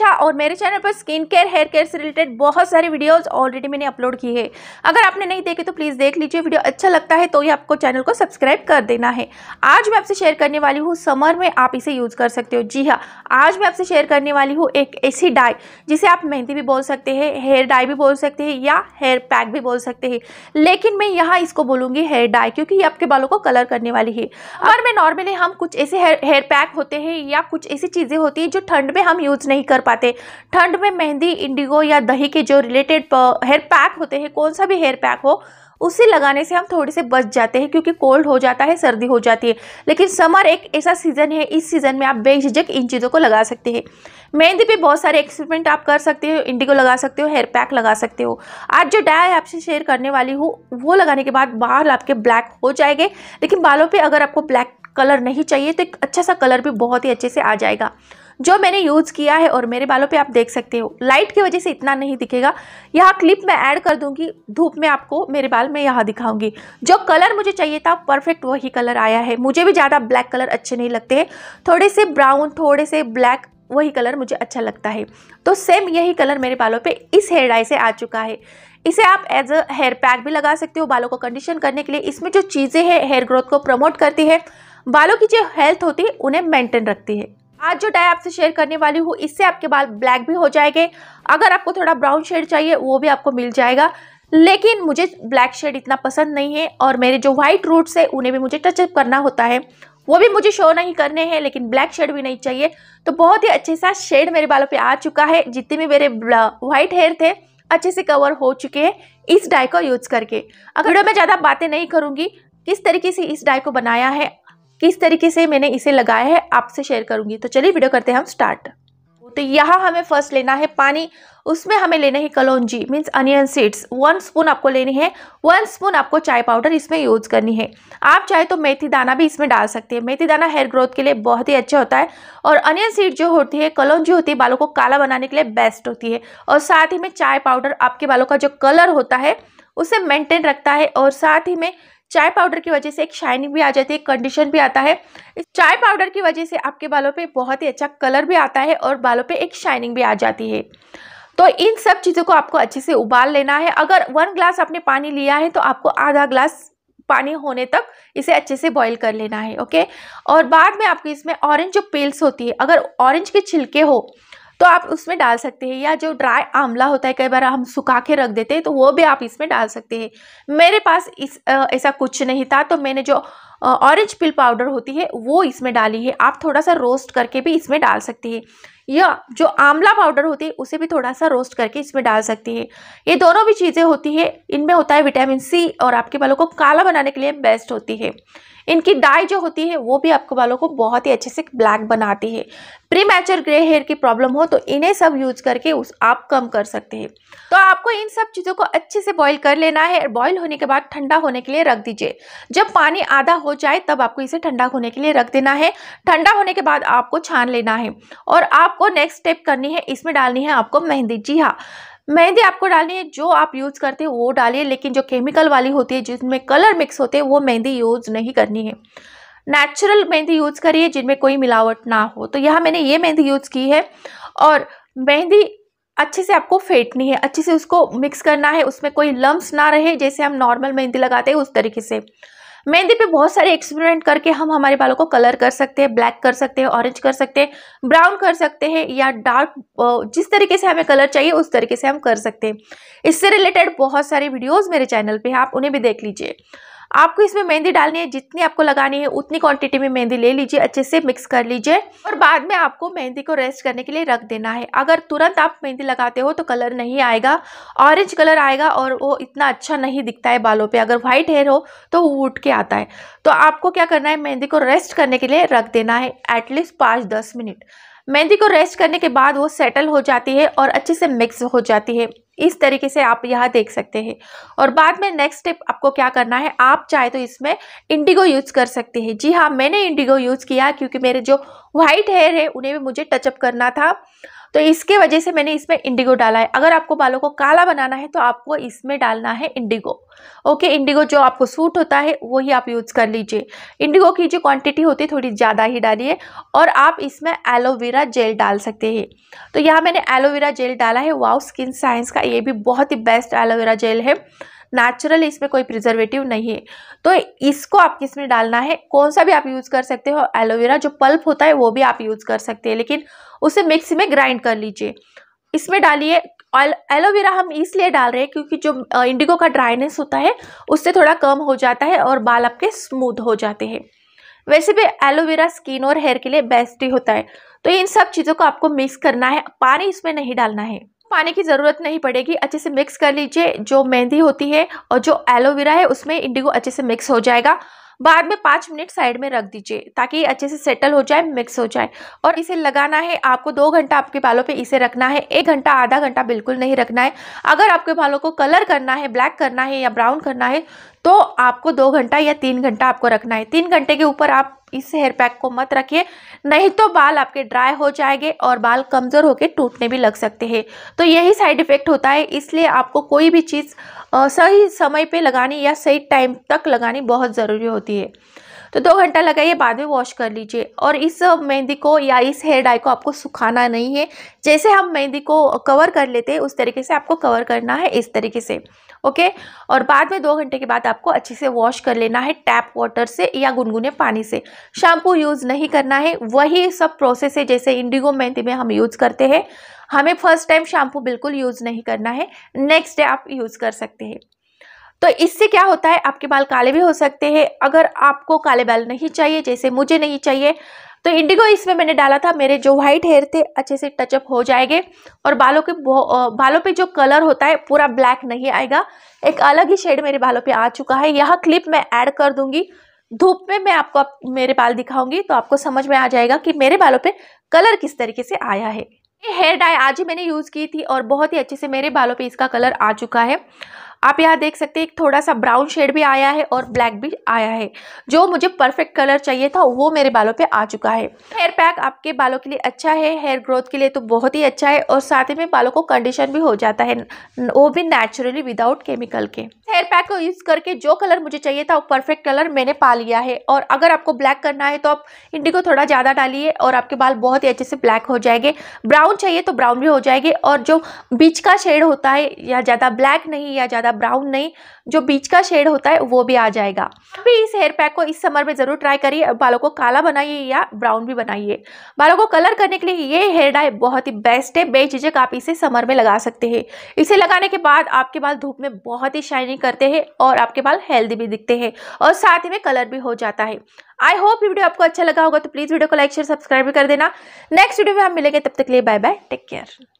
निशा अच्छा, और मेरे चैनल पर स्किन केयर हेयर केयर से रिलेटेड बहुत सारे वीडियोस ऑलरेडी मैंने अपलोड की है अगर आपने नहीं देखे तो प्लीज़ देख लीजिए वीडियो अच्छा लगता है तो ही आपको चैनल को सब्सक्राइब कर देना है आज मैं आपसे शेयर करने वाली हूँ समर में आप इसे यूज़ कर सकते हो जी हाँ आज मैं आपसे शेयर करने वाली हूँ एक ऐसी डाई जिसे आप मेहंदी भी बोल सकते हैं हेयर डाई भी बोल सकते हैं या हेयर पैक भी बोल सकते हैं लेकिन मैं यहाँ इसको बोलूँगी हेयर डाई क्योंकि ये आपके बालों को कलर करने वाली है अगर मैं नॉर्मली हम कुछ ऐसे हेयर पैक होते हैं या कुछ ऐसी चीज़ें होती है जो ठंड में हम यूज़ नहीं कर पाते ठंड में मेहंदी इंडिगो या दही के जो रिलेटेड हेयर पैक होते हैं कौन सा भी हेयर पैक हो उसे लगाने से हम थोड़े से बच जाते हैं क्योंकि कोल्ड हो जाता है सर्दी हो जाती है लेकिन समर एक ऐसा सीज़न है इस सीज़न में आप बेझिझक इन चीज़ों को लगा सकते हैं मेहंदी पे बहुत सारे एक्सपेरिमेंट आप कर सकते हो इंडिगो लगा सकते हो हेयर पैक लगा सकते हो आज जो डाई आपसे शेयर करने वाली हूँ वो लगाने के बाद बाल आपके ब्लैक हो जाएंगे लेकिन बालों पर अगर आपको ब्लैक कलर नहीं चाहिए तो एक अच्छा सा कलर भी बहुत ही अच्छे से आ जाएगा जो मैंने यूज़ किया है और मेरे बालों पे आप देख सकते हो लाइट की वजह से इतना नहीं दिखेगा यहाँ क्लिप मैं ऐड कर दूंगी धूप में आपको मेरे बाल में यहाँ दिखाऊँगी जो कलर मुझे चाहिए था परफेक्ट वही कलर आया है मुझे भी ज़्यादा ब्लैक कलर अच्छे नहीं लगते हैं थोड़े से ब्राउन थोड़े से ब्लैक वही कलर मुझे अच्छा लगता है तो सेम यही कलर मेरे बालों पे इस हेयर डाई से आ चुका है इसे आप एज अ हेयर पैक भी लगा सकते हो बालों को कंडीशन करने के लिए इसमें जो चीज़ें हैं हेयर ग्रोथ को प्रमोट करती है बालों की जो हेल्थ होती है उन्हें मेंटेन रखती है आज जो डाई आपसे शेयर करने वाली हूँ इससे आपके बाल ब्लैक भी हो जाएंगे अगर आपको थोड़ा ब्राउन शेड चाहिए वो भी आपको मिल जाएगा लेकिन मुझे ब्लैक शेड इतना पसंद नहीं है और मेरे जो व्हाइट रूट्स है उन्हें भी मुझे टचअप करना होता है वो भी मुझे शो नहीं करने हैं लेकिन ब्लैक शेड भी नहीं चाहिए तो बहुत ही अच्छे सा शेड मेरे बालों पे आ चुका है जितने भी मेरे वाइट हेयर थे अच्छे से कवर हो चुके हैं इस डाई को यूज़ करके अगर मैं ज़्यादा बातें नहीं करूँगी किस तरीके से इस डाई को बनाया है किस तरीके से मैंने इसे लगाया है आपसे शेयर करूंगी तो चलिए वीडियो करते हैं हम स्टार्ट तो यहाँ हमें फर्स्ट लेना है पानी उसमें हमें लेना है कलौजी means onion seeds one spoon आपको लेनी है वन स्पून आपको चाय पाउडर इसमें यूज़ करनी है आप चाहे तो मेथी दाना भी इसमें डाल सकते हैं मेथी दाना हेयर ग्रोथ के लिए बहुत ही अच्छा होता है और अनियन सीड जो होती है कलौजी होती है बालों को काला बनाने के लिए बेस्ट होती है और साथ ही में चाय पाउडर आपके बालों का जो कलर होता है उसे मेंटेन रखता है और साथ ही में चाय पाउडर की वजह से एक शाइनिंग भी आ जाती है कंडीशन भी आता है इस चाय पाउडर की वजह से आपके बालों पे बहुत ही अच्छा कलर भी आता है और बालों पे एक शाइनिंग भी आ जाती है तो इन सब चीज़ों को आपको अच्छे से उबाल लेना है अगर वन ग्लास आपने पानी लिया है तो आपको आधा ग्लास पानी होने तक इसे अच्छे से बॉईल कर लेना है ओके और बाद में आपको इसमें ऑरेंज जो पेल्स होती है अगर ऑरेंज के छिलके हो तो आप उसमें डाल सकते हैं या जो ड्राई आंवला होता है कई बार हम सुखा के रख देते हैं तो वो भी आप इसमें डाल सकते हैं मेरे पास इस ऐसा कुछ नहीं था तो मैंने जो ऑरेंज पिल पाउडर होती है वो इसमें डाली है आप थोड़ा सा रोस्ट करके भी इसमें डाल सकते हैं या जो आंवला पाउडर होती है उसे भी थोड़ा सा रोस्ट करके इसमें डाल सकते हैं ये दोनों भी चीज़ें होती है इनमें होता है विटामिन सी और आपके बालों को काला बनाने के लिए बेस्ट होती है इनकी डाई जो होती है वो भी आपके बालों को बहुत ही अच्छे से ब्लैक बनाती है प्री मैचर ग्रे हेयर की प्रॉब्लम हो तो इन्हें सब यूज करके उस आप कम कर सकते हैं तो आपको इन सब चीज़ों को अच्छे से बॉईल कर लेना है और बॉईल होने के बाद ठंडा होने के लिए रख दीजिए जब पानी आधा हो जाए तब आपको इसे ठंडा होने के लिए रख देना है ठंडा होने के बाद आपको छान लेना है और आपको नेक्स्ट स्टेप करनी है इसमें डालनी है आपको मेहंदी जी हाँ मेहंदी आपको डालनी है जो आप यूज़ करते हैं वो डालिए लेकिन जो केमिकल वाली होती है जिसमें कलर मिक्स होते हैं वो मेहंदी यूज़ नहीं करनी है नेचुरल मेहंदी यूज़ करिए जिनमें कोई मिलावट ना हो तो यहाँ मैंने ये मेहंदी यूज़ की है और मेहंदी अच्छे से आपको फेंटनी है अच्छे से उसको मिक्स करना है उसमें कोई लम्ब ना रहे जैसे हम नॉर्मल मेहंदी लगाते हैं उस तरीके से मेहंदी पे बहुत सारे एक्सपेरिमेंट करके हम हमारे बालों को कलर कर सकते हैं ब्लैक कर सकते हैं ऑरेंज कर सकते हैं ब्राउन कर सकते हैं या डार्क जिस तरीके से हमें कलर चाहिए उस तरीके से हम कर सकते हैं इससे रिलेटेड बहुत सारे वीडियोज़ मेरे चैनल पर आप उन्हें भी देख लीजिए आपको इसमें मेहंदी डालनी है जितनी आपको लगानी है उतनी क्वांटिटी में मेहंदी ले लीजिए अच्छे से मिक्स कर लीजिए और बाद में आपको मेहंदी को रेस्ट करने के लिए रख देना है अगर तुरंत आप मेहंदी लगाते हो तो कलर नहीं आएगा ऑरेंज कलर आएगा और वो इतना अच्छा नहीं दिखता है बालों पर अगर व्हाइट हेयर हो तो वो उठ के आता है तो आपको क्या करना है मेहंदी को रेस्ट करने के लिए रख देना है एटलीस्ट पाँच दस मिनट मेहंदी को रेस्ट करने के बाद वो सेटल हो जाती है और अच्छे से मिक्स हो जाती है इस तरीके से आप यहाँ देख सकते हैं और बाद में नेक्स्ट स्टेप आपको क्या करना है आप चाहे तो इसमें इंडिगो यूज़ कर सकते हैं जी हाँ मैंने इंडिगो यूज़ किया क्योंकि मेरे जो व्हाइट हेयर है उन्हें भी मुझे टचअप करना था तो इसके वजह से मैंने इसमें इंडिगो डाला है अगर आपको बालों को काला बनाना है तो आपको इसमें डालना है इंडिगो ओके इंडिगो जो आपको सूट होता है वही आप यूज़ कर लीजिए इंडिगो की जो क्वांटिटी होती है थोड़ी ज़्यादा ही डालिए और आप इसमें एलोवेरा जेल डाल सकते हैं तो यहाँ मैंने एलोवेरा जेल डाला है वाओ स्किन साइंस का ये भी बहुत ही बेस्ट एलोवेरा जेल है नेचुरल इसमें कोई प्रिजर्वेटिव नहीं है तो इसको आप किस में डालना है कौन सा भी आप यूज़ कर सकते हो एलोवेरा जो पल्प होता है वो भी आप यूज़ कर सकते हैं लेकिन उसे मिक्सी में ग्राइंड कर लीजिए इसमें डालिए ऑयल एलोवेरा हम इसलिए डाल रहे हैं क्योंकि जो इंडिगो का ड्राइनेस होता है उससे थोड़ा कम हो जाता है और बाल आपके स्मूथ हो जाते हैं वैसे भी एलोवेरा स्किन और हेयर के लिए बेस्ट ही होता है तो इन सब चीज़ों को आपको मिक्स करना है पानी इसमें नहीं डालना है पानी की ज़रूरत नहीं पड़ेगी अच्छे से मिक्स कर लीजिए जो मेहंदी होती है और जो एलोवेरा है उसमें इंडिगो अच्छे से मिक्स हो जाएगा बाद में पाँच मिनट साइड में रख दीजिए ताकि अच्छे से सेटल हो जाए मिक्स हो जाए और इसे लगाना है आपको दो घंटा आपके बालों पे इसे रखना है एक घंटा आधा घंटा बिल्कुल नहीं रखना है अगर आपके बालों को कलर करना है ब्लैक करना है या ब्राउन करना है तो आपको दो घंटा या तीन घंटा आपको रखना है तीन घंटे के ऊपर आप इस हेयर पैक को मत रखिए नहीं तो बाल आपके ड्राई हो जाएंगे और बाल कमज़ोर होकर टूटने भी लग सकते हैं तो यही साइड इफ़ेक्ट होता है इसलिए आपको कोई भी चीज़ सही समय पे लगानी या सही टाइम तक लगानी बहुत ज़रूरी होती है तो दो घंटा लगाइए बाद में वॉश कर लीजिए और इस मेहंदी को या इस हेयर डाई को आपको सुखाना नहीं है जैसे हम मेहंदी को कवर कर लेते हैं उस तरीके से आपको कवर करना है इस तरीके से ओके और बाद में दो घंटे के बाद आपको अच्छे से वॉश कर लेना है टैप वाटर से या गुनगुने पानी से शैम्पू यूज़ नहीं करना है वही सब प्रोसेस है जैसे इंडिगो मेहंदी में हम यूज़ करते हैं हमें फर्स्ट टाइम शैम्पू बिल्कुल यूज़ नहीं करना है नेक्स्ट डे आप यूज़ कर सकते हैं तो इससे क्या होता है आपके बाल काले भी हो सकते हैं अगर आपको काले बाल नहीं चाहिए जैसे मुझे नहीं चाहिए तो इंडिगो इसमें मैंने डाला था मेरे जो व्हाइट हेयर थे अच्छे से टचअप हो जाएंगे और बालों के बालों पे जो कलर होता है पूरा ब्लैक नहीं आएगा एक अलग ही शेड मेरे बालों पे आ चुका है यह क्लिप मैं ऐड कर दूंगी धूप में मैं आपको मेरे बाल दिखाऊंगी तो आपको समझ में आ जाएगा कि मेरे बालों पर कलर किस तरीके से आया है ये हेयर डाई आज ही मैंने यूज़ की थी और बहुत ही अच्छे से मेरे बालों पर इसका कलर आ चुका है आप यहाँ देख सकते हैं एक थोड़ा सा ब्राउन शेड भी आया है और ब्लैक भी आया है जो मुझे परफेक्ट कलर चाहिए था वो मेरे बालों पे आ चुका है हेयर पैक आपके बालों के लिए अच्छा है हेयर ग्रोथ के लिए तो बहुत ही अच्छा है और साथ ही में बालों को कंडीशन भी हो जाता है वो भी नेचुरली विदाउट केमिकल के हेयर पैक को यूज़ करके जो कलर मुझे चाहिए था वो परफेक्ट कलर मैंने पा लिया है और अगर आपको ब्लैक करना है तो आप इंडिगो थोड़ा ज़्यादा डालिए और आपके बाल बहुत ही अच्छे से ब्लैक हो जाएंगे ब्राउन चाहिए तो ब्राउन भी हो जाएंगे और जो बीच का शेड होता है या ज़्यादा ब्लैक नहीं या ज़्यादा ज़्यादा ब्राउन नहीं जो बीच का शेड होता है वो भी आ जाएगा भी इस हेयर पैक को इस समर में ज़रूर ट्राई करिए बालों को काला बनाइए या ब्राउन भी बनाइए बालों को कलर करने के लिए ये हेयर डाई बहुत ही बेस्ट है बेझिझक आप इसे समर में लगा सकते हैं इसे लगाने के बाद आपके बाल धूप में बहुत ही शाइनिंग करते हैं और आपके बाल हेल्दी भी दिखते हैं और साथ ही में कलर भी हो जाता है आई होप वीडियो आपको अच्छा लगा होगा तो प्लीज़ वीडियो को लाइक शेयर सब्सक्राइब भी कर देना नेक्स्ट वीडियो में हम मिलेंगे तब तक के लिए बाय बाय टेक केयर